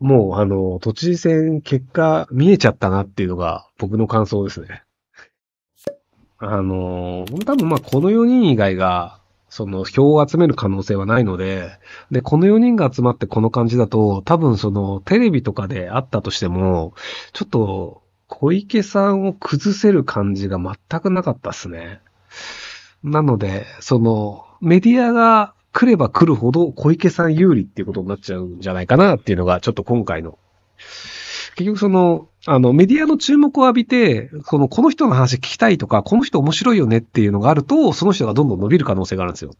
もうあの、都知事選結果見えちゃったなっていうのが僕の感想ですね。あの、多分まあこの4人以外が、その票を集める可能性はないので、で、この4人が集まってこの感じだと、多分そのテレビとかであったとしても、ちょっと小池さんを崩せる感じが全くなかったっすね。なので、そのメディアが来れば来るほど小池さん有利っていうことになっちゃうんじゃないかなっていうのが、ちょっと今回の。結局その、あの、メディアの注目を浴びて、その、この人の話聞きたいとか、この人面白いよねっていうのがあると、その人がどんどん伸びる可能性があるんですよ。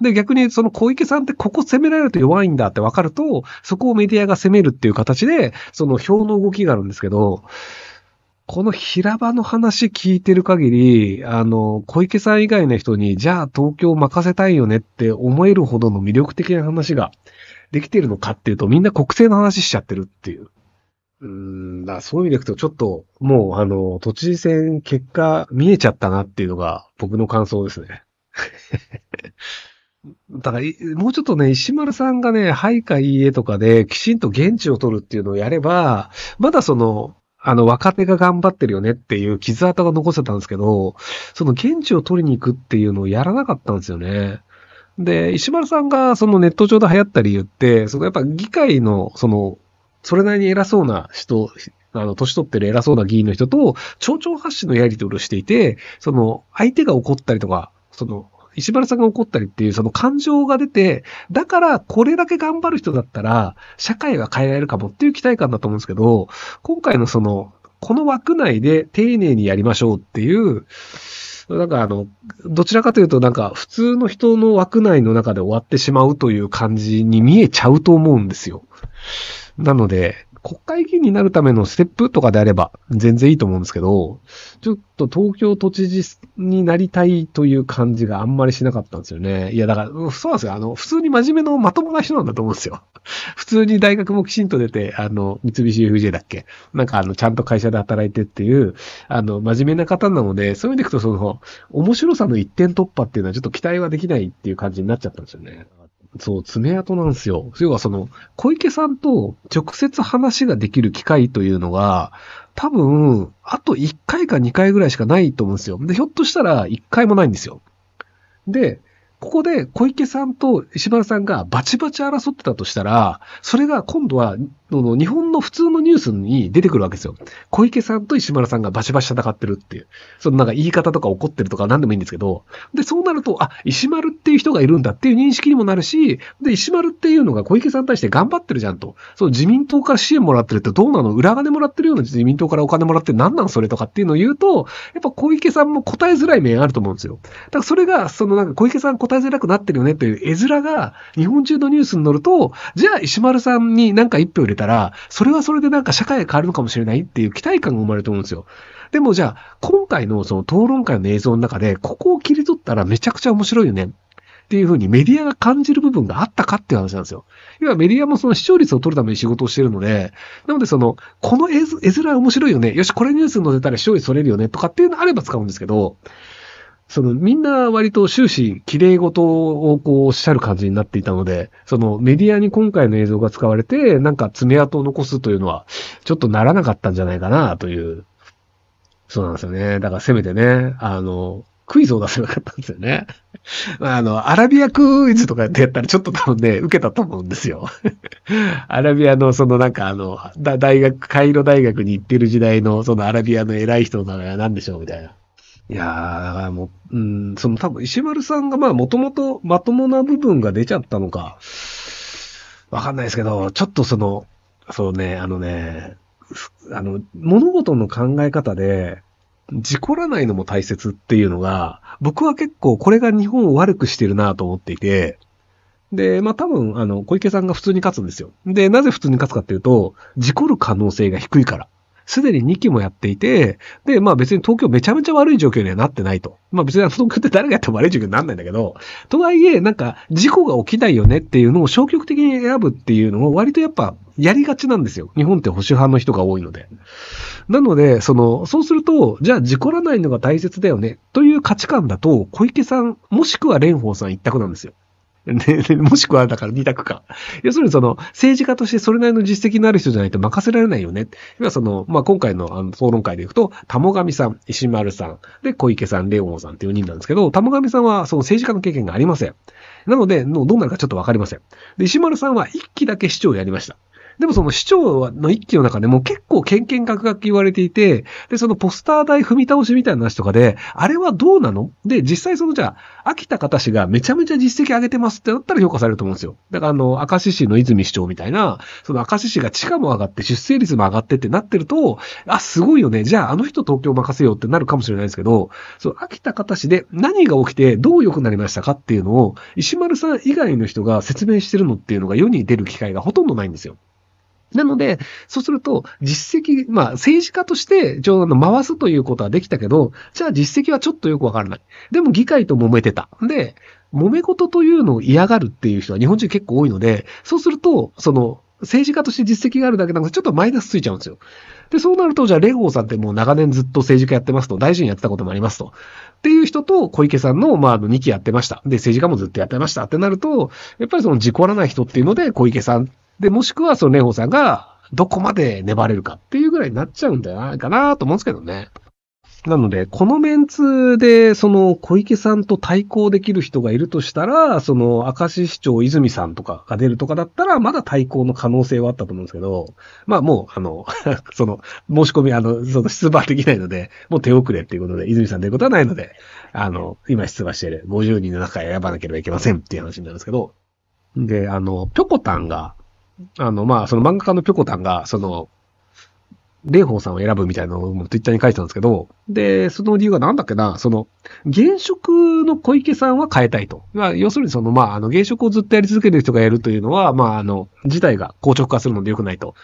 で、逆にその小池さんってここ攻められると弱いんだって分かると、そこをメディアが攻めるっていう形で、その票の動きがあるんですけど、この平場の話聞いてる限り、あの、小池さん以外の人に、じゃあ東京任せたいよねって思えるほどの魅力的な話ができてるのかっていうと、みんな国政の話しちゃってるっていう。うん、だそういう意味でいくと、ちょっと、もう、あの、都知事選結果見えちゃったなっていうのが僕の感想ですね。だから、もうちょっとね、石丸さんがね、はいかいいえとかで、きちんと現地を取るっていうのをやれば、まだその、あの、若手が頑張ってるよねっていう傷跡が残せたんですけど、その現地を取りに行くっていうのをやらなかったんですよね。で、石丸さんがそのネット上で流行った理由って、そのやっぱ議会の、その、それなりに偉そうな人、あの、年取ってる偉そうな議員の人と、町長発信のやり取りをしていて、その、相手が怒ったりとか、その、石原さんが怒ったりっていう、その感情が出て、だからこれだけ頑張る人だったら、社会は変えられるかもっていう期待感だと思うんですけど、今回のその、この枠内で丁寧にやりましょうっていう、なんかあの、どちらかというとなんか普通の人の枠内の中で終わってしまうという感じに見えちゃうと思うんですよ。なので、国会議員になるためのステップとかであれば全然いいと思うんですけど、ちょっと東京都知事になりたいという感じがあんまりしなかったんですよね。いや、だから、そうなんですよ。あの、普通に真面目のまともな人なんだと思うんですよ。普通に大学もきちんと出て、あの、三菱 UFJ だっけなんかあの、ちゃんと会社で働いてっていう、あの、真面目な方なので、そういう意味でいくとその、面白さの一点突破っていうのはちょっと期待はできないっていう感じになっちゃったんですよね。そう、爪痕なんですよ。要はその、小池さんと直接話ができる機会というのが、多分、あと1回か2回ぐらいしかないと思うんですよ。で、ひょっとしたら1回もないんですよ。で、ここで小池さんと石丸さんがバチバチ争ってたとしたら、それが今度はの日本の普通のニュースに出てくるわけですよ。小池さんと石丸さんがバシバシ戦ってるっていう。そのなんか言い方とか怒ってるとか何でもいいんですけど、で、そうなると、あ、石丸っていう人がいるんだっていう認識にもなるし、で、石丸っていうのが小池さんに対して頑張ってるじゃんと。その自民党から支援もらってるってどうなの裏金もらってるような自民党からお金もらって何なんそれとかっていうのを言うと、やっぱ小池さんも答えづらい面あると思うんですよ。だからそれが、そのなんか小池さん答えづらくなってるよねという絵面が、日本中のニュースに乗ると、じゃあ石丸さんになんか一票入れたら、それはそれでなんか社会が変わるのかもしれないっていう期待感が生まれると思うんですよ。でもじゃあ、今回のその討論会の映像の中で、ここを切り取ったらめちゃくちゃ面白いよね。っていうふうにメディアが感じる部分があったかっていう話なんですよ。要はメディアもその視聴率を取るために仕事をしてるので、なのでその、この絵面面白いよね。よし、これニュースに載せたら視聴率取れるよね。とかっていうのあれば使うんですけど、そのみんな割と終始綺麗事をこうおっしゃる感じになっていたので、そのメディアに今回の映像が使われて、なんか爪痕を残すというのは、ちょっとならなかったんじゃないかなという。そうなんですよね。だからせめてね、あの、クイズを出せなかったんですよね。あの、アラビアクイズとかってやったらちょっと多分ね、受けたと思うんですよ。アラビアのそのなんかあの、大学、カイロ大学に行ってる時代のそのアラビアの偉い人の名前は何でしょうみたいな。いやー、だからもう、うん、その多分石丸さんがまあもともとまともな部分が出ちゃったのか、わかんないですけど、ちょっとその、そうね、あのね、あの、物事の考え方で、事故らないのも大切っていうのが、僕は結構これが日本を悪くしてるなと思っていて、で、まあ、多分、あの、小池さんが普通に勝つんですよ。で、なぜ普通に勝つかっていうと、事故る可能性が低いから。すでに2期もやっていて、で、まあ別に東京めちゃめちゃ悪い状況にはなってないと。まあ別に東京って誰がやっても悪い状況にならないんだけど、とはいえ、なんか事故が起きないよねっていうのを消極的に選ぶっていうのを割とやっぱやりがちなんですよ。日本って保守派の人が多いので。なので、その、そうすると、じゃあ事故らないのが大切だよねという価値観だと、小池さん、もしくは蓮舫さん一択なんですよ。ね、もしくはだから二択か。要するにその、政治家としてそれなりの実績のある人じゃないと任せられないよね。今その、まあ、今回のあの討論会でいくと、玉神さん、石丸さん、で、小池さん、レオンさんってい4人なんですけど、玉神さんはその政治家の経験がありません。なので、どうなるかちょっとわかりません。で、石丸さんは1期だけ市長をやりました。でもその市長の一期の中でも結構ケンケン言われていて、で、そのポスター台踏み倒しみたいな話とかで、あれはどうなので、実際そのじゃあ、秋田方氏がめちゃめちゃ実績上げてますってなったら評価されると思うんですよ。だからあの、明石市の泉市長みたいな、その明石市が地価も上がって出生率も上がってってなってると、あ、すごいよね。じゃああの人東京任せようってなるかもしれないですけど、その秋田方市で何が起きてどう良くなりましたかっていうのを、石丸さん以外の人が説明してるのっていうのが世に出る機会がほとんどないんですよ。なので、そうすると、実績、まあ、政治家として、ちょうど回すということはできたけど、じゃあ実績はちょっとよくわからない。でも議会と揉めてた。で、揉め事というのを嫌がるっていう人は日本人結構多いので、そうすると、その、政治家として実績があるだけなので、ちょっとマイナスついちゃうんですよ。で、そうなると、じゃあ、レゴーさんってもう長年ずっと政治家やってますと、大臣やってたこともありますと。っていう人と、小池さんの、まあ、あの、2期やってました。で、政治家もずっとやってましたってなると、やっぱりその事故らない人っていうので、小池さんで、もしくはその蓮舫さんがどこまで粘れるかっていうぐらいになっちゃうんじゃないかなと思うんですけどね。なので、このメンツで、その小池さんと対抗できる人がいるとしたら、その明石市長泉さんとかが出るとかだったら、まだ対抗の可能性はあったと思うんですけど、まあもう、あの その、申し込み、あの、その出馬できないので、もう手遅れっていうことで、泉さん出ることはないので、あの、今出馬している50人の中選ばなければいけませんっていう話になるんですけど、で、あの、ぴょこたんが、あの、まあ、その漫画家のぴょこたんが、その、蓮舫さんを選ぶみたいなのをツイッターに書いてたんですけど、で、その理由がなんだっけな、その、現職の小池さんは変えたいと。まあ、要するにその、まあ、あの、現職をずっとやり続けてる人がやるというのは、まあ、あの、事態が硬直化するので良くないと。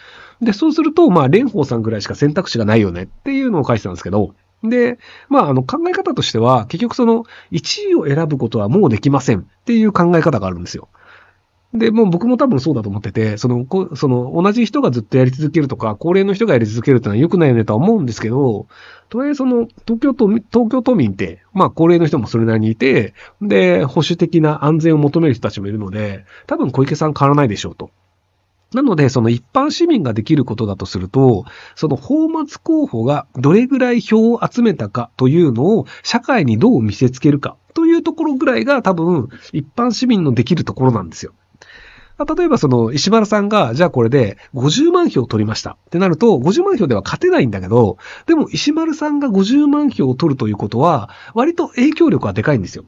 で、そうすると、まあ、蓮舫さんぐらいしか選択肢がないよねっていうのを書いてたんですけど、で、まあ、あの、考え方としては、結局その、1位を選ぶことはもうできませんっていう考え方があるんですよ。で、もう僕も多分そうだと思ってて、その、こその、同じ人がずっとやり続けるとか、高齢の人がやり続けるってのは良くないよねとは思うんですけど、とはいえその、東京都、東京都民って、まあ、高齢の人もそれなりにいて、で、保守的な安全を求める人たちもいるので、多分小池さん変わらないでしょうと。なので、その一般市民ができることだとすると、その泡沫候補がどれぐらい票を集めたかというのを社会にどう見せつけるかというところぐらいが多分一般市民のできるところなんですよ。例えばその石丸さんが、じゃあこれで50万票取りましたってなると、50万票では勝てないんだけど、でも石丸さんが50万票を取るということは、割と影響力はでかいんですよ。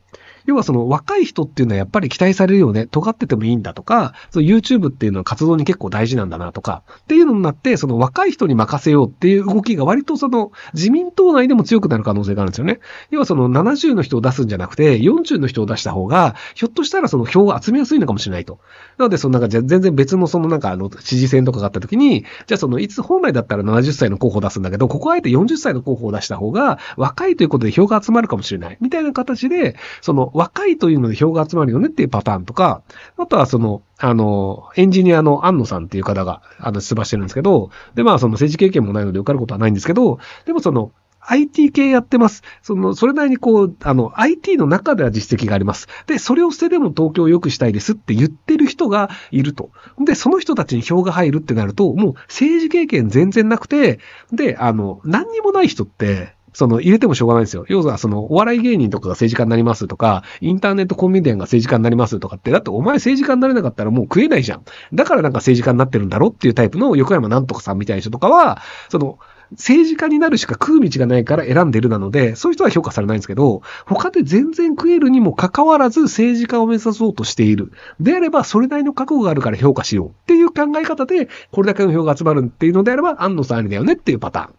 要はその若い人っていうのはやっぱり期待されるよね。尖っててもいいんだとか、その YouTube っていうのは活動に結構大事なんだなとか、っていうのになって、その若い人に任せようっていう動きが割とその自民党内でも強くなる可能性があるんですよね。要はその70の人を出すんじゃなくて、40の人を出した方が、ひょっとしたらその票が集めやすいのかもしれないと。なので、そのなんか全然別のそのなんかあの、知事選とかがあった時に、じゃあそのいつ本来だったら70歳の候補を出すんだけど、ここはあえて40歳の候補を出した方が、若いということで票が集まるかもしれない。みたいな形で、その若いというので票が集まるよねっていうパターンとか、あとはその、あの、エンジニアの安野さんっていう方が、あの、出馬してるんですけど、で、まあ、その政治経験もないので受かることはないんですけど、でもその、IT 系やってます。その、それなりにこう、あの、IT の中では実績があります。で、それを捨てでも東京を良くしたいですって言ってる人がいると。で、その人たちに票が入るってなると、もう政治経験全然なくて、で、あの、何にもない人って、その、入れてもしょうがないんですよ。要は、その、お笑い芸人とかが政治家になりますとか、インターネットコンビニアンが政治家になりますとかって、だってお前政治家になれなかったらもう食えないじゃん。だからなんか政治家になってるんだろっていうタイプの横山なんとかさんみたいな人とかは、その、政治家になるしか食う道がないから選んでるなので、そういう人は評価されないんですけど、他で全然食えるにもかかわらず政治家を目指そうとしている。であれば、それなりの覚悟があるから評価しようっていう考え方で、これだけの票が集まるっていうのであれば、安野さんありだよねっていうパターン。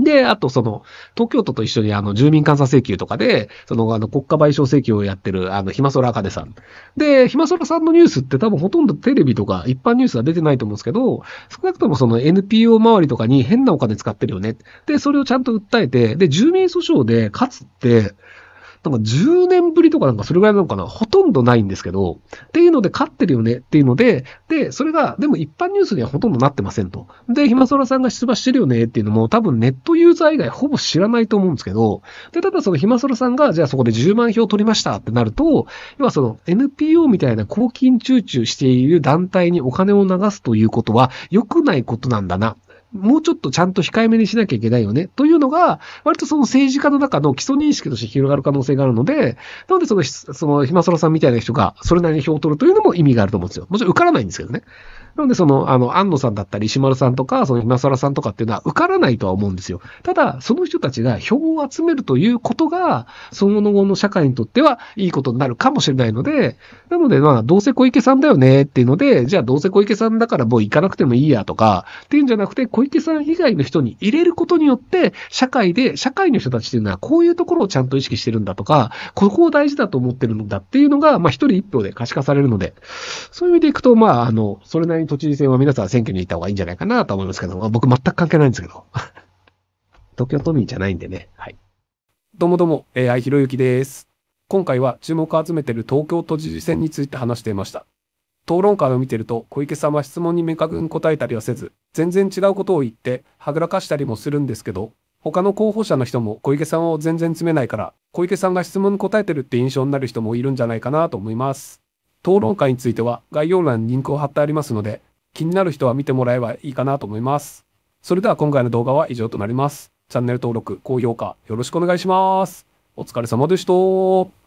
で、あとその、東京都と一緒にあの、住民監査請求とかで、その、あの、国家賠償請求をやってる、あの、ひまそらあかねさん。で、ひまそらさんのニュースって多分ほとんどテレビとか一般ニュースは出てないと思うんですけど、少なくともその NPO 周りとかに変なお金使ってるよね。で、それをちゃんと訴えて、で、住民訴訟で勝つって、なんか10年ぶりとかなんかそれぐらいなのかな、ほとんどないんですけど、っていうので勝ってるよねっていうので、で、それが、でも一般ニュースにはほとんどなってませんと。で、ひまそらさんが出馬してるよねっていうのも多分ネットユーザー以外ほぼ知らないと思うんですけど、で、ただそのひまそらさんが、じゃあそこで10万票取りましたってなると、要はその NPO みたいな公金中中している団体にお金を流すということは良くないことなんだなもうちょっとちゃんと控えめにしなきゃいけないよね、というのが、割とその政治家の中の基礎認識として広がる可能性があるので、なのでその、その、ひまそらさんみたいな人が、それなりに票を取るというのも意味があると思うんですよ。もちろん受からないんですけどね。なので、その、あの、安野さんだったり、石丸さんとか、その今更さんとかっていうのは受からないとは思うんですよ。ただ、その人たちが票を集めるということが、その後の社会にとってはいいことになるかもしれないので、なので、まあ、どうせ小池さんだよねっていうので、じゃあどうせ小池さんだからもう行かなくてもいいやとか、っていうんじゃなくて、小池さん以外の人に入れることによって、社会で、社会の人たちっていうのはこういうところをちゃんと意識してるんだとか、ここを大事だと思ってるんだっていうのが、まあ、一人一票で可視化されるので、そういう意味でいくと、まあ、あの、それなりにに都知事選は皆さん選挙に行った方がいいんじゃないかなと思いますけど、まあ、僕全く関係ないんですけど。東京都民じゃないんでね。はい。どうもどうも、AI ひろゆきです。今回は注目を集めている東京都知事選について話していました。討論会を見てると小池さんは質問に明確に答えたりはせず、全然違うことを言ってはぐらかしたりもするんですけど、他の候補者の人も小池さんを全然詰めないから、小池さんが質問に答えてるって印象になる人もいるんじゃないかなと思います。討論会については概要欄にリンクを貼ってありますので、気になる人は見てもらえばいいかなと思います。それでは今回の動画は以上となります。チャンネル登録、高評価よろしくお願いします。お疲れ様でした。